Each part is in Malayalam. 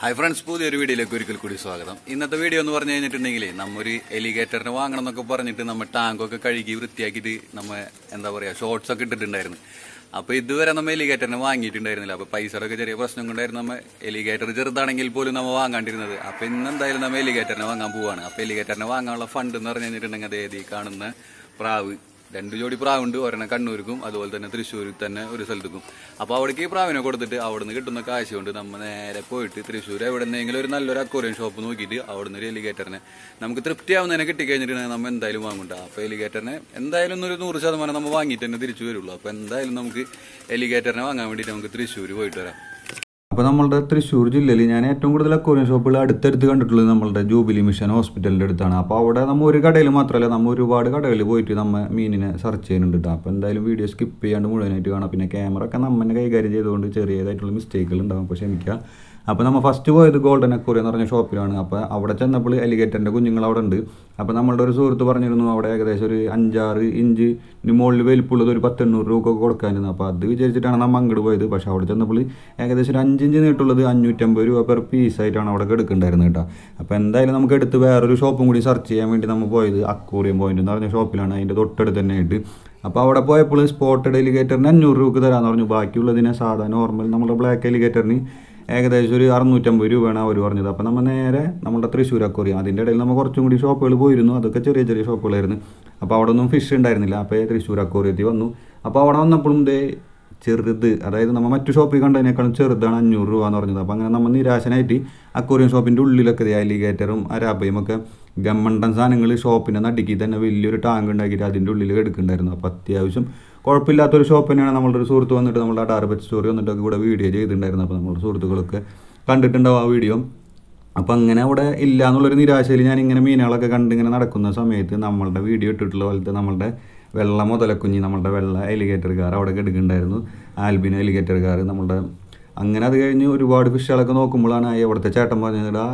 ഹായ് ഫ്രണ്ട്സ് പുതിയൊരു വീഡിയോയിലേക്ക് ഒരിക്കൽ കൂടി സ്വാഗതം ഇന്നത്തെ വീഡിയോ എന്ന് പറഞ്ഞു കഴിഞ്ഞിട്ടുണ്ടെങ്കിൽ നമ്മൊരു എലിഗേറ്ററിന് വാങ്ങണം എന്നൊക്കെ പറഞ്ഞിട്ട് നമ്മൾ ടാങ്കൊക്കെ കഴുകി വൃത്തിയാക്കിയിട്ട് നമ്മൾ എന്താ പറയുക ഷോർട്സ് ഒക്കെ ഇട്ടിട്ടുണ്ടായിരുന്നു അപ്പോൾ ഇതുവരെ നമ്മൾ എലിഗേറ്ററിന് വാങ്ങിയിട്ടുണ്ടായിരുന്നില്ല അപ്പോൾ പൈസയുടെ ചെറിയ പ്രശ്നം കൊണ്ടായിരുന്നു നമ്മൾ എലിഗേറ്റർ ചെറുതാണെങ്കിൽ പോലും നമ്മൾ വാങ്ങാണ്ടിരുന്നത് അപ്പോൾ ഇന്ന് എന്തായാലും നമ്മൾ എലിഗേറ്ററിനെ വാങ്ങാൻ പോവാണ് അപ്പോൾ എലിഗേറ്ററിനെ വാങ്ങാനുള്ള ഫണ്ട് എന്ന് പറഞ്ഞു കഴിഞ്ഞിട്ടുണ്ടെങ്കിൽ അതേ കാണുന്ന പ്രാവ് രണ്ട് ജോഡി പ്രാവുണ്ട് ഒരെണ്ണം കണ്ണൂർക്കും അതുപോലെ തന്നെ തൃശ്ശൂരിൽ തന്നെ ഒരു സ്ഥലത്തേക്കും അപ്പോൾ അവിടേക്ക് ഈ പ്രാവിനെ കൊടുത്തിട്ട് അവിടുന്ന് കിട്ടുന്ന കാശ് കൊണ്ട് നമ്മൾ നേരെ പോയിട്ട് തൃശ്ശൂർ എവിടെന്നെങ്കിലും ഒരു നല്ലൊരു അക്വറിയം ഷോപ്പ് നോക്കിയിട്ട് അവിടുന്ന് ഒരു എലിഗേറ്ററിനെ നമുക്ക് തൃപ്തിയാവുന്നതിനെ കിട്ടിക്കഴിഞ്ഞിട്ടുണ്ടെങ്കിൽ നമ്മൾ എന്തായാലും വാങ്ങണ്ട അപ്പൊ എലിഗേറ്ററിനെ എന്തായാലും ഒരു നൂറ് ശതമാനം നമ്മൾ വാങ്ങിയിട്ട് തന്നെ തിരിച്ചു വരുള്ളൂ അപ്പോൾ എന്തായാലും നമുക്ക് എലിഗേറ്ററിനെ വാങ്ങാൻ വേണ്ടിയിട്ട് നമുക്ക് തൃശ്ശൂർ പോയിട്ട് വരാം അപ്പോൾ നമ്മളുടെ തൃശ്ശൂർ ജില്ലയിൽ ഞാൻ ഏറ്റവും കൂടുതൽ അക്വറിയം ഷോപ്പുകൾ അടുത്തടുത്ത് കണ്ടിട്ടുള്ളത് നമ്മളുടെ ജൂബിലി മിഷൻ ഹോസ്പിറ്റലിൻ്റെ അടുത്താണ് അപ്പോൾ അവിടെ നമ്മൾ ഒരു കടയിൽ മാത്രമല്ല നമ്മൾ ഒരുപാട് കടകളിൽ പോയിട്ട് നമ്മൾ മീനിനെ സെർച്ച് ചെയ്യുന്നുണ്ട് കേട്ടോ അപ്പോൾ എന്തായാലും വീഡിയോ സ്കിപ്പ് ചെയ്യാണ്ട് മുഴുവനായിട്ട് കാണാം പിന്നെ ക്യാമറ ഒക്കെ നമ്മനെ കൈകാര്യം ചെയ്തുകൊണ്ട് ചെറിയതായിട്ടുള്ള മിസ്റ്റേക്കുകൾ ഉണ്ടാകും പക്ഷേ എനിക്ക് അപ്പോൾ നമ്മൾ ഫസ്റ്റ് പോയത് ഗോൾഡൻ അക്വറിയം എന്ന് പറഞ്ഞ ഷോപ്പിലാണ് അപ്പോൾ അവിടെ ചെന്നപ്പോൾ എലിഗേറ്ററിൻ്റെ കുഞ്ഞുങ്ങൾ അവിടെ ഉണ്ട് അപ്പോൾ നമ്മളുടെ ഒരു സുഹൃത്ത് പറഞ്ഞിരുന്നു അവിടെ ഏകദേശം ഒരു അഞ്ചാറ് ഇഞ്ച് മുകളിൽ വലിപ്പുള്ളത് ഒരു പത്തെണ്ണൂറ് രൂപ കൊടുക്കാനിരുന്നു അപ്പോൾ അത് വിചാരിച്ചിട്ടാണ് നമ്മൾ അങ്ങോട്ട് പോയത് പക്ഷേ അവിടെ ചെന്നപ്പോൾ ഏകദേശം ഒരു അഞ്ചിഞ്ച് നീട്ടുള്ളത് അഞ്ഞൂറ്റമ്പത് രൂപ പെർ പീസായിട്ടാണ് അവിടെ എടുക്കേണ്ടായിരുന്നത് കേട്ടോ അപ്പോൾ എന്തായാലും നമുക്ക് എടുത്ത് വേറൊരു ഷോപ്പും കൂടി സെർച്ച് ചെയ്യാൻ വേണ്ടി നമ്മൾ പോയത് അക്കൂറിയം പോയിന്റ് എന്ന് പറഞ്ഞ ഷോപ്പിലാണ് അതിൻ്റെ തൊട്ടടുത്ത് തന്നെ ആയിട്ട് അപ്പോൾ അവിടെ പോയപ്പോൾ സ്പോട്ട് എലിഗേറ്ററിന് അഞ്ഞൂറ് രൂപക്ക് തരാമെന്ന് പറഞ്ഞു ബാക്കിയുള്ളതിനെ സാധാരണ നോർമൽ നമ്മുടെ ബ്ലാക്ക് എലിഗേറ്ററിന് ഏകദേശം ഒരു അറുന്നൂറ്റമ്പത് രൂപയാണ് അവർ പറഞ്ഞത് അപ്പോൾ നമ്മൾ നേരെ നമ്മുടെ തൃശ്ശൂർ അക്വറിയം അതിൻ്റെ ഇടയിൽ നമ്മൾ കുറച്ചും കൂടി ഷോപ്പുകൾ പോയിരുന്നു അതൊക്കെ ചെറിയ ചെറിയ ഷോപ്പുകളായിരുന്നു അപ്പോൾ അവിടെ ഒന്നും ഫിഷ് ഉണ്ടായിരുന്നില്ല അപ്പോൾ തൃശ്ശൂർ എത്തി വന്നു അപ്പോൾ അവിടെ വന്നപ്പോഴും ഇതേ ചെറുത് അതായത് നമ്മൾ മറ്റു ഷോപ്പിൽ കണ്ടതിനേക്കാളും ചെറുതാണ് അഞ്ഞൂറ് രൂപ എന്ന് പറഞ്ഞത് അപ്പോൾ അങ്ങനെ നമ്മൾ നിരാശനായിട്ട് അക്വറിയം ഷോപ്പിൻ്റെ ഉള്ളിലൊക്കെ അലിഗേറ്ററും അരാബയും ഒക്കെ ഗമ്മണ്ടൻ സാധനങ്ങൾ ഷോപ്പിനെ നടുക്കി തന്നെ വലിയൊരു ടാങ്ക് ഉണ്ടാക്കിയിട്ട് അതിൻ്റെ ഉള്ളിൽ എടുക്കുന്നുണ്ടായിരുന്നു അപ്പോൾ അത്യാവശ്യം കുഴപ്പമില്ലാത്തൊരു ഷോപ്പ് തന്നെയാണ് നമ്മളൊരു ഒരു സുഹൃത്ത് വന്നിട്ട് നമ്മളുടെ ടാർബറ്റ് സ്റ്റോറി വന്നിട്ടൊക്കെ കൂടെ വീഡിയോ ചെയ്തിട്ടുണ്ടായിരുന്നു അപ്പോൾ നമ്മുടെ സുഹൃത്തുക്കളൊക്കെ കണ്ടിട്ടുണ്ടാവും ആ വീഡിയോ അപ്പം അങ്ങനെ അവിടെ ഇല്ല എന്നുള്ളൊരു നിരാശയിൽ ഞാൻ ഇങ്ങനെ മീനുകളൊക്കെ കണ്ടിങ്ങനെ നടക്കുന്ന സമയത്ത് നമ്മളുടെ വീഡിയോ ഇട്ടിട്ടുള്ള പോലത്തെ നമ്മളുടെ വെള്ള മുതലക്കുഞ്ഞി നമ്മളുടെ വെള്ള എലിഗേറ്റർ കാർ അവിടെ കെടുക്കുന്നുണ്ടായിരുന്നു ആൽബിനോ എലിഗേറ്റർ കാർ നമ്മളുടെ അങ്ങനെ അത് കഴിഞ്ഞ് ഒരുപാട് ഫിഷുകളൊക്കെ നോക്കുമ്പോഴാണ് അവിടുത്തെ ചേട്ടൻ പറഞ്ഞത് ആ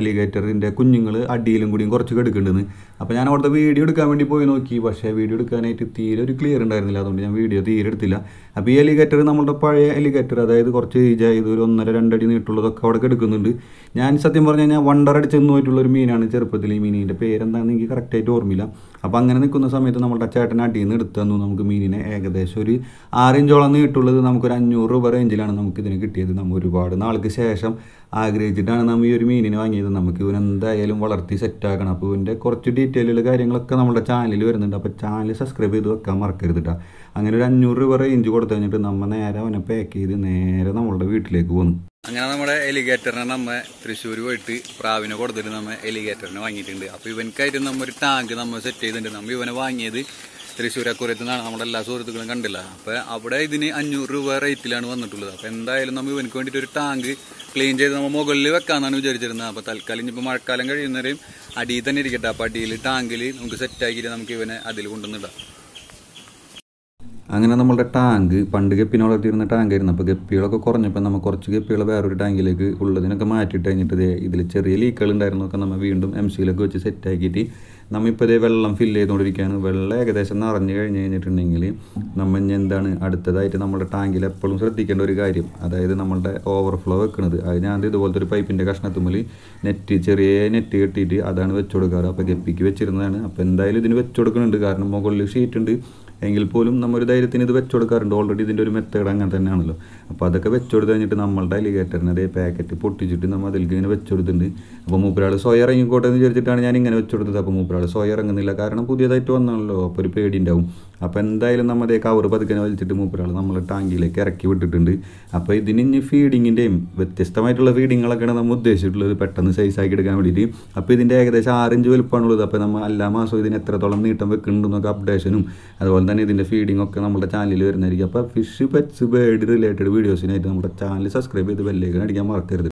അലിഗേറ്ററിൻ്റെ കുഞ്ഞുങ്ങൾ അടിയിലും കൂടിയും കുറച്ച് കെടുക്കുന്നുണ്ട് അപ്പോൾ ഞാൻ അവിടുത്തെ വീഡിയോ എടുക്കാൻ വേണ്ടി പോയി നോക്കി പക്ഷേ വീഡിയോ എടുക്കാനായിട്ട് തീരെ ഒരു ക്ലിയർ ഉണ്ടായിരുന്നില്ല അതുകൊണ്ട് ഞാൻ വീഡിയോ തീരെ എടുത്തില്ല അപ്പോൾ ഈ അലിഗേറ്റർ നമ്മുടെ പഴയ അലിഗേറ്റർ അതായത് കുറച്ച് ഏജായത് ഒരു ഒന്നര രണ്ടടി നീട്ടുള്ളതൊക്കെ അവിടെ കെടുക്കുന്നുണ്ട് ഞാൻ സത്യം പറഞ്ഞു കഴിഞ്ഞാൽ വണ്ടർ അടിച്ചെന്ന് പോയിട്ടുള്ള ഒരു മീനാണ് ചെറുപ്പത്തിൽ ഈ മീനിൻ്റെ പേരെന്താണെന്ന് എനിക്ക് കറക്റ്റായിട്ട് ഓർമ്മയില്ല അപ്പോൾ അങ്ങനെ നിൽക്കുന്ന സമയത്ത് നമ്മളുടെ ചേട്ടൻ അടിയിൽ നിന്ന് എടുത്തു തന്നു നമുക്ക് മീനിനെ ഏകദേശം ഒരു ആറിഞ്ചോളം നീട്ടുള്ളത് നമുക്കൊരു അഞ്ഞൂറ് രൂപ റേഞ്ചിലാണ് നമുക്ക് ഇതിന് കിട്ടിയത് നമ്മൾ ഒരുപാട് നാൾക്ക് ശേഷം ആഗ്രഹിച്ചിട്ടാണ് നമ്മൾ ഈ ഒരു മീനിനെ വാങ്ങിയത് നമുക്ക് ഇവൻ എന്തായാലും വളർത്തി സെറ്റാക്കണം അപ്പോൾ ഇവൻ്റെ കുറച്ച് ഡീറ്റെയിലുള്ള കാര്യങ്ങളൊക്കെ നമ്മുടെ ചാനലിൽ വരുന്നുണ്ട് അപ്പോൾ ചാനൽ സബ്സ്ക്രൈബ് ചെയ്ത് വെക്കാൻ മറക്കരുത് കേട്ടോ അങ്ങനെ ഒരു അഞ്ഞൂറ് രൂപ റേഞ്ച് കൊടുത്തു കഴിഞ്ഞിട്ട് നമ്മൾ നേരെ അവനെ പാക്ക് ചെയ്ത് നേരെ നമ്മളുടെ വീട്ടിലേക്ക് പോന്നു അങ്ങനെ നമ്മുടെ എലിഗേറ്ററിനെ നമ്മ തൃശ്ശൂർ പോയിട്ട് പ്രാവിനെ കൊടുത്തിട്ട് നമ്മ എലിഗേറ്ററിനെ വാങ്ങിയിട്ടുണ്ട് അപ്പോൾ ഇവനക്കായിട്ട് നമ്മ ഒരു ടാങ്ക് നമ്മൾ സെറ്റ് ചെയ്തിട്ടുണ്ട് നമ്മൾ ഇവനെ വാങ്ങിയത് തൃശ്ശൂരക്കുരത്ത് നിന്നാണ് നമ്മുടെ എല്ലാ സുഹൃത്തുക്കളും കണ്ടില്ല അപ്പോൾ അവിടെ ഇതിന് അഞ്ഞൂറ് രൂപ റേറ്റിലാണ് വന്നിട്ടുള്ളത് അപ്പോൾ എന്തായാലും നമ്മൾ ഇവനക്ക് വേണ്ടിയിട്ട് ഒരു ടാങ്ക് ക്ലീൻ ചെയ്ത് നമ്മൾ മുകളിൽ വെക്കാമെന്നാണ് വിചാരിച്ചിരുന്നത് അപ്പോൾ തൽക്കാലം ഇനിയിപ്പോൾ മഴക്കാലം കഴിയുന്നവരെയും അടിയിൽ തന്നെ ഇരിക്കട്ടെ അപ്പോൾ അടിയിൽ ടാങ്കിൽ നമുക്ക് സെറ്റാക്കിയിട്ട് നമുക്ക് ഇവനെ അതിൽ കൊണ്ടുവന്നിടാം അങ്ങനെ നമ്മളുടെ ടാങ്ക് പണ്ട് ഗപ്പിനെ വളർത്തിയിരുന്ന ആയിരുന്നു അപ്പോൾ ഗപ്പികളൊക്കെ കുറഞ്ഞപ്പോൾ നമ്മൾ കുറച്ച് ഗപ്പികൾ വേറൊരു ടാങ്കിലേക്ക് ഉള്ളതിനൊക്കെ മാറ്റിയിട്ട് കഴിഞ്ഞിട്ട് ഇതിൽ ചെറിയ ലീക്കുകൾ ഉണ്ടായിരുന്നൊക്കെ നമ്മൾ വീണ്ടും എം സിയിലൊക്കെ വെച്ച് സെറ്റാക്കിയിട്ട് നമ്മളിപ്പോൾ ഇതേ വെള്ളം ഫില്ല് ചെയ്തുകൊണ്ടിരിക്കുകയാണ് വെള്ളം ഏകദേശം നിറഞ്ഞു കഴിഞ്ഞ് കഴിഞ്ഞിട്ടുണ്ടെങ്കിൽ നമ്മൾ ഇനി എന്താണ് അടുത്തതായിട്ട് നമ്മുടെ ടാങ്കിൽ എപ്പോഴും ശ്രദ്ധിക്കേണ്ട ഒരു കാര്യം അതായത് നമ്മളുടെ ഓവർഫ്ലോ വെക്കുന്നത് അത് ഞാൻ ഇതുപോലത്തെ ഒരു പൈപ്പിൻ്റെ കഷ്ണത്തുമ്പിൽ നെറ്റ് ചെറിയ നെറ്റ് കെട്ടിയിട്ട് അതാണ് വെച്ചു കൊടുക്കാറ് അപ്പോൾ ഗപ്പിക്ക് വെച്ചിരുന്നതാണ് അപ്പോൾ എന്തായാലും ഇതിന് വെച്ചു കൊടുക്കുന്നുണ്ട് കാരണം മുകളിൽ ഷീറ്റ് ഉണ്ട് എങ്കിൽ പോലും നമ്മൊരു ധൈര്യത്തിന് ഇത് വെച്ച് കൊടുക്കാറുണ്ട് ഓൾറെഡി ഇതിൻ്റെ ഒരു മെത്തേഡ് അങ്ങനെ തന്നെയാണല്ലോ അപ്പോൾ അതൊക്കെ വെച്ച് കൊടുത്ത് കഴിഞ്ഞിട്ട് നമ്മളുടെ അലിഗേറ്ററിന് അതേ പാക്കറ്റ് പൊട്ടിച്ചിട്ട് നമ്മൾ അതിലേക്ക് ഇങ്ങനെ വെച്ച് കൊടുത്തിട്ടുണ്ട് അപ്പോൾ മൂപ്പരാൾ സ്വയം ഇറങ്ങിക്കോട്ടെ എന്ന് വിചാരിച്ചിട്ടാണ് ഞാൻ ഇങ്ങനെ വെച്ച് കൊടുത്തത് അപ്പോൾ മൂപ്പരാൾ സ്വയം ഇറങ്ങുന്നില്ല കാരണം പുതിയതായിട്ട് വന്നാണല്ലോ അപ്പോൾ ഒരു പേടി ഉണ്ടാവും അപ്പോൾ എന്തായാലും നമ്മുടെ കവർ പതുക്കനെ വലിച്ചിട്ട് മൂപ്പരാൾ നമ്മൾ ടാങ്കിലേക്ക് ഇറക്കി വിട്ടിട്ടുണ്ട് അപ്പോൾ ഇതിന് ഇനി ഫീഡിങ്ങിൻ്റെയും വ്യത്യസ്തമായിട്ടുള്ള ഫീഡിങ്ങുകളൊക്കെയാണ് നമ്മൾ ഉദ്ദേശിച്ചിട്ടുള്ളത് പെട്ടെന്ന് സൈസാക്കി എടുക്കാൻ വേണ്ടിയിട്ട് അപ്പോൾ ഇതിൻ്റെ ഏകദേശം ആറഞ്ച് വലുപ്പമാണുള്ളത് അപ്പോൾ നമ്മൾ എല്ലാ മാസവും ഇതിന് എത്രത്തോളം നീട്ടം വെക്കുന്നുണ്ടെന്നൊക്കെ അപ്ഡേഷനും അതുപോലെ തന്നെ ഇതിൻ്റെ ഫീഡിംഗ് ഒക്കെ നമ്മുടെ ചാനലിൽ വരുന്നതായിരിക്കും അപ്പോൾ ഫിഷ് പെറ്റ്സ് ബേർഡ് റിലേറ്റഡ് വീഡിയോസിനായിട്ട് നമ്മുടെ ചാനൽ സബ്സ്ക്രൈബ് ചെയ്ത് ബെല്ലേക്കാൻ അടിക്കാൻ മറക്കരുത്